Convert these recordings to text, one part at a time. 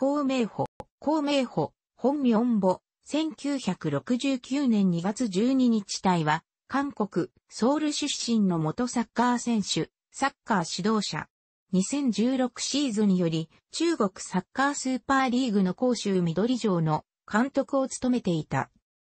公明補、公明補、本名簿、1969年2月12日隊は、韓国、ソウル出身の元サッカー選手、サッカー指導者。2016シーズンより、中国サッカースーパーリーグの広州緑城の監督を務めていた。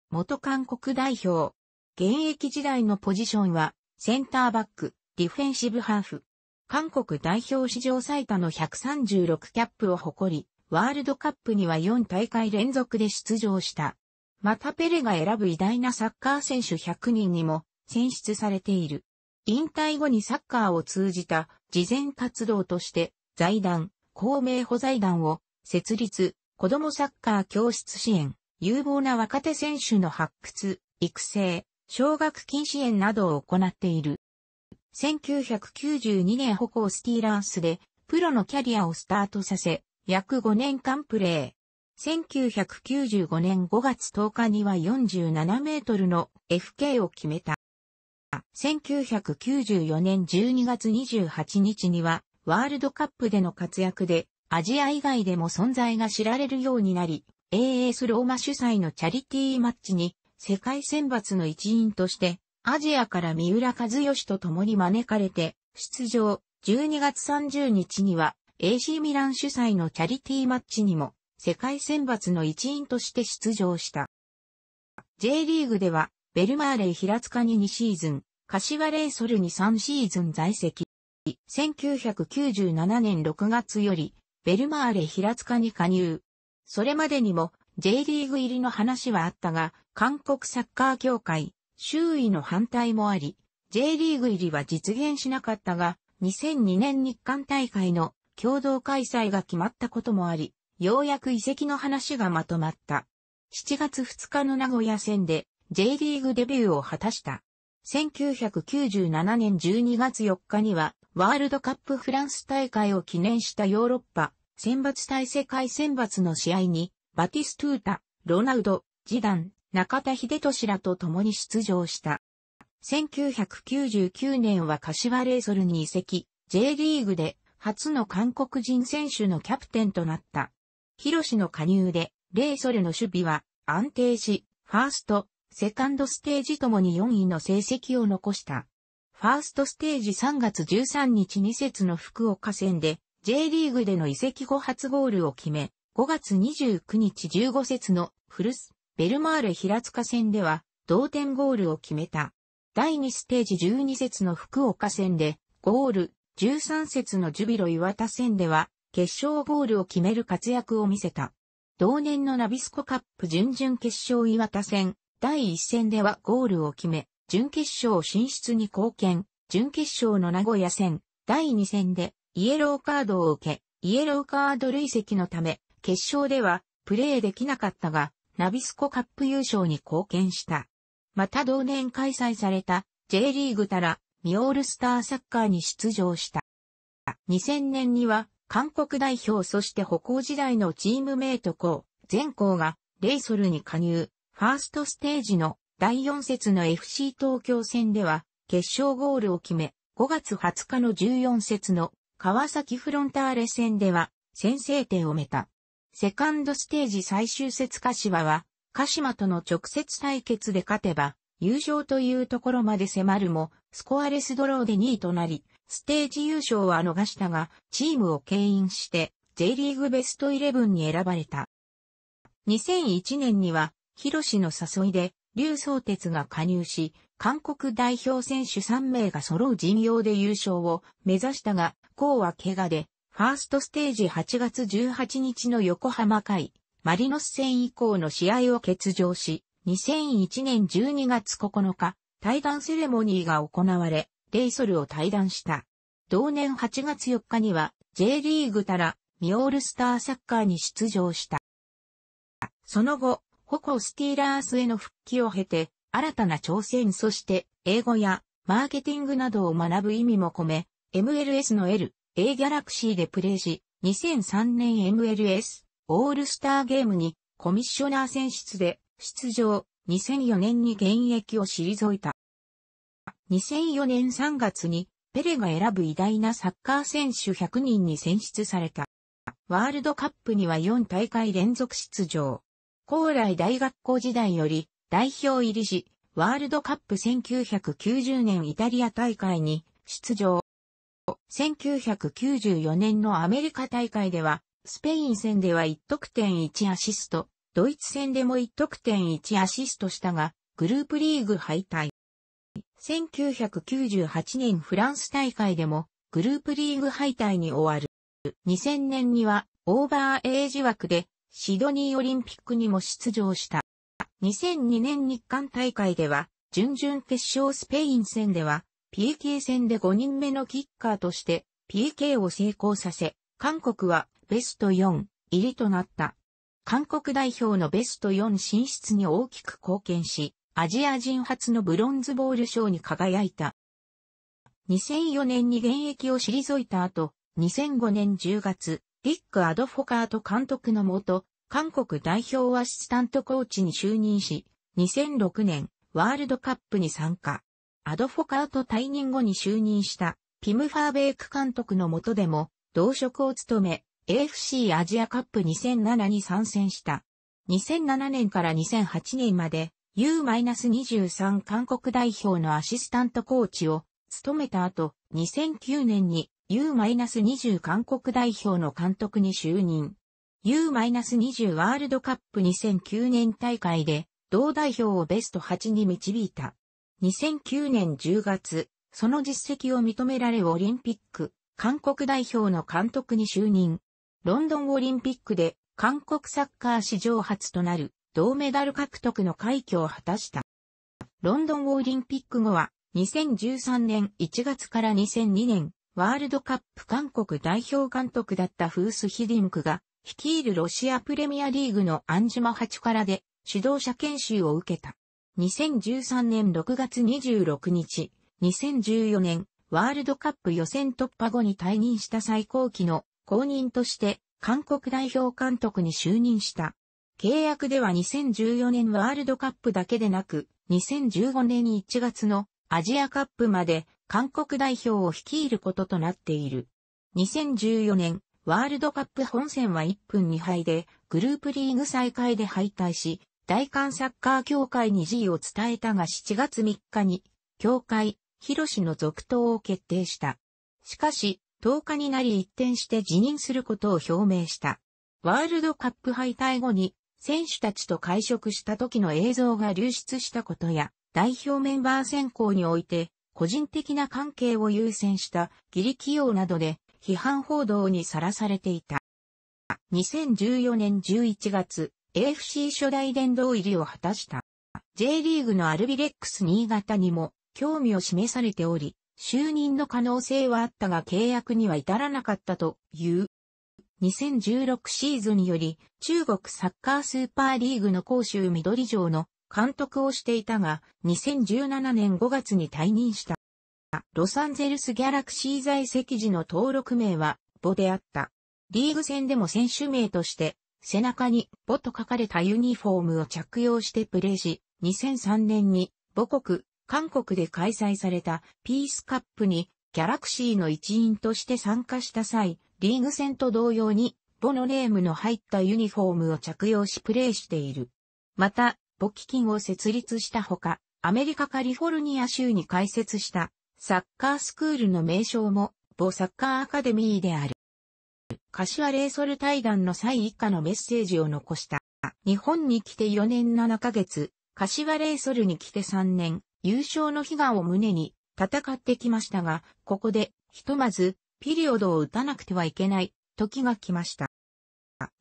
元韓国代表。現役時代のポジションは、センターバック、ディフェンシブハーフ。韓国代表史上最多の136キャップを誇り、ワールドカップには4大会連続で出場した。またペレが選ぶ偉大なサッカー選手100人にも選出されている。引退後にサッカーを通じた事前活動として財団、公明保財団を設立、子供サッカー教室支援、有望な若手選手の発掘、育成、奨学金支援などを行っている。1992年歩行スティーラースでプロのキャリアをスタートさせ、約5年間プレー。1995年5月10日には47メートルの FK を決めた。1994年12月28日には、ワールドカップでの活躍で、アジア以外でも存在が知られるようになり、AS ローマ主催のチャリティーマッチに、世界選抜の一員として、アジアから三浦和義と共に招かれて、出場、12月30日には、AC ミラン主催のチャリティーマッチにも世界選抜の一員として出場した。J リーグではベルマーレ平塚に2シーズン、柏レイソルに3シーズン在籍。1997年6月よりベルマーレ平塚に加入。それまでにも J リーグ入りの話はあったが、韓国サッカー協会、周囲の反対もあり、J リーグ入りは実現しなかったが、2002年日韓大会の共同開催が決まったこともあり、ようやく遺跡の話がまとまった。7月2日の名古屋戦で J リーグデビューを果たした。1997年12月4日にはワールドカップフランス大会を記念したヨーロッパ選抜対世界選抜の試合にバティストゥータ、ロナウド、ジダン、中田秀俊らと共に出場した。1999年は柏レイソルに移籍、J リーグで初の韓国人選手のキャプテンとなった。広ロの加入で、レイソルの守備は安定し、ファースト、セカンドステージともに4位の成績を残した。ファーストステージ3月13日2節の福岡戦で、J リーグでの移籍後初ゴールを決め、5月29日15節のフルス、ベルマーレ平塚戦では、同点ゴールを決めた。第2ステージ12節の福岡戦で、ゴール、13節のジュビロ岩田戦では、決勝ゴールを決める活躍を見せた。同年のナビスコカップ準々決勝岩田戦、第1戦ではゴールを決め、準決勝進出に貢献、準決勝の名古屋戦、第2戦でイエローカードを受け、イエローカード累積のため、決勝ではプレーできなかったが、ナビスコカップ優勝に貢献した。また同年開催された J リーグたら2オールスターサッカーに出場した。2000年には、韓国代表そして歩行時代のチームメイト校、全校がレイソルに加入、ファーストステージの第4節の FC 東京戦では決勝ゴールを決め、5月20日の14節の川崎フロンターレ戦では先制点をめた。セカンドステージ最終節柏は、鹿島との直接対決で勝てば優勝というところまで迫るも、スコアレスドローで2位となり、ステージ優勝は逃したが、チームを牽引して、J リーグベストイレブンに選ばれた。2001年には、ヒロシの誘いで、劉宗哲が加入し、韓国代表選手3名が揃う陣容で優勝を目指したが、こうは怪我で、ファーストステージ8月18日の横浜会、マリノス戦以降の試合を欠場し、2001年12月9日、対談セレモニーが行われ、レイソルを対談した。同年8月4日には J リーグたらミオールスターサッカーに出場した。その後、ホコスティーラースへの復帰を経て、新たな挑戦そして英語やマーケティングなどを学ぶ意味も込め、MLS の L、A ギャラクシーでプレーし、2003年 MLS オールスターゲームにコミッショナー選出で出場、2004年に現役を退いた。2004年3月にペレが選ぶ偉大なサッカー選手100人に選出された。ワールドカップには4大会連続出場。高来大学校時代より代表入りし、ワールドカップ1990年イタリア大会に出場。1994年のアメリカ大会では、スペイン戦では1得点1アシスト、ドイツ戦でも1得点1アシストしたが、グループリーグ敗退。1998年フランス大会でもグループリーグ敗退に終わる。2000年にはオーバーエイジ枠でシドニーオリンピックにも出場した。2002年日韓大会では準々決勝スペイン戦では PK 戦で5人目のキッカーとして PK を成功させ、韓国はベスト4入りとなった。韓国代表のベスト4進出に大きく貢献し、アジア人初のブロンズボール賞に輝いた。2004年に現役を退いた後、2005年10月、リック・アドフォカート監督のもと、韓国代表アシスタントコーチに就任し、2006年、ワールドカップに参加。アドフォカート退任後に就任した、ピム・ファーベーク監督のもとでも、同職を務め、AFC アジアカップ2007に参戦した。2007年から2008年まで U-23 韓国代表のアシスタントコーチを務めた後、2009年に U-20 韓国代表の監督に就任。U-20 ワールドカップ2009年大会で同代表をベスト8に導いた。2009年10月、その実績を認められオリンピック、韓国代表の監督に就任。ロンドンオリンピックで韓国サッカー史上初となる銅メダル獲得の快挙を果たした。ロンドンオリンピック後は2013年1月から2002年ワールドカップ韓国代表監督だったフース・ヒディンクが率いるロシアプレミアリーグのアンジュマハチらで指導者研修を受けた。2013年6月26日、2014年ワールドカップ予選突破後に退任した最高期の公認として韓国代表監督に就任した。契約では2014年ワールドカップだけでなく、2015年1月のアジアカップまで韓国代表を率いることとなっている。2014年、ワールドカップ本戦は1分2敗で、グループリーグ再開で敗退し、大韓サッカー協会に辞意を伝えたが7月3日に、協会、広氏の続投を決定した。しかし、10日になり一転して辞任することを表明した。ワールドカップ敗退後に選手たちと会食した時の映像が流出したことや、代表メンバー選考において、個人的な関係を優先した義理起用などで批判報道にさらされていた。2014年11月、AFC 初代殿堂入りを果たした。J リーグのアルビレックス新潟にも興味を示されており、就任の可能性はあったが契約には至らなかったという。2016シーズンより中国サッカースーパーリーグの広州緑城の監督をしていたが2017年5月に退任した。ロサンゼルスギャラクシー在籍時の登録名はボであった。リーグ戦でも選手名として背中にボと書かれたユニフォームを着用してプレーし2003年に母国韓国で開催されたピースカップにギャラクシーの一員として参加した際、リーグ戦と同様に、ボのネームの入ったユニフォームを着用しプレーしている。また、ボ基金を設立したほか、アメリカカリフォルニア州に開設したサッカースクールの名称も、ボサッカーアカデミーである。柏レイソル対談の際以下のメッセージを残した。日本に来て4年7ヶ月、柏レイソルに来て3年、優勝の悲願を胸に戦ってきましたが、ここで、ひとまず、ピリオドを打たなくてはいけない時が来ました。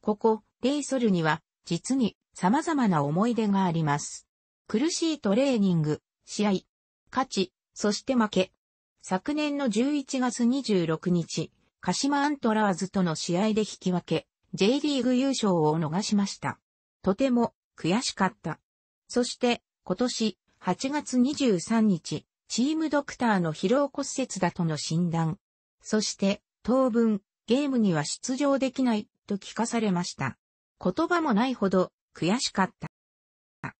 ここ、レイソルには、実に様々な思い出があります。苦しいトレーニング、試合、勝ち、そして負け。昨年の11月26日、鹿島アントラーズとの試合で引き分け、J リーグ優勝を逃しました。とても悔しかった。そして、今年8月23日、チームドクターの疲労骨折だとの診断。そして、当分、ゲームには出場できないと聞かされました。言葉もないほど悔しかった。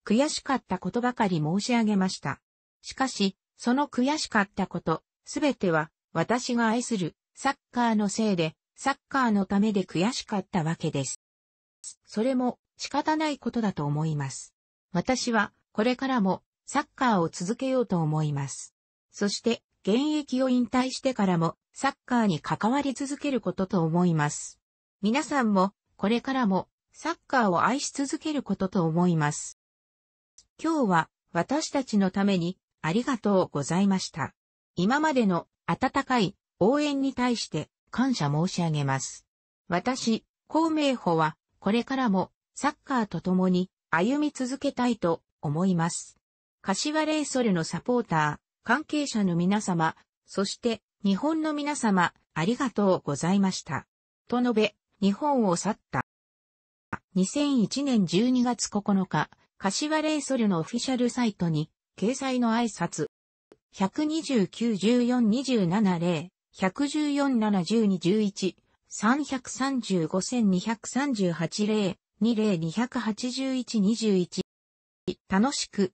悔しかったことばかり申し上げました。しかし、その悔しかったこと、すべては私が愛するサッカーのせいで、サッカーのためで悔しかったわけです。それも仕方ないことだと思います。私はこれからもサッカーを続けようと思います。そして、現役を引退してからも、サッカーに関わり続けることと思います。皆さんも、これからも、サッカーを愛し続けることと思います。今日は、私たちのために、ありがとうございました。今までの、温かい、応援に対して、感謝申し上げます。私、孔明穂は、これからも、サッカーと共に、歩み続けたいと思います。柏レイソルのサポーター、関係者の皆様、そして日本の皆様、ありがとうございました。と述べ、日本を去った。2001年12月9日、柏レイソルのオフィシャルサイトに、掲載の挨拶。129-14-27-0、114-7-12-11、3 3 5 2 3 8 0 20-281-21。楽しく、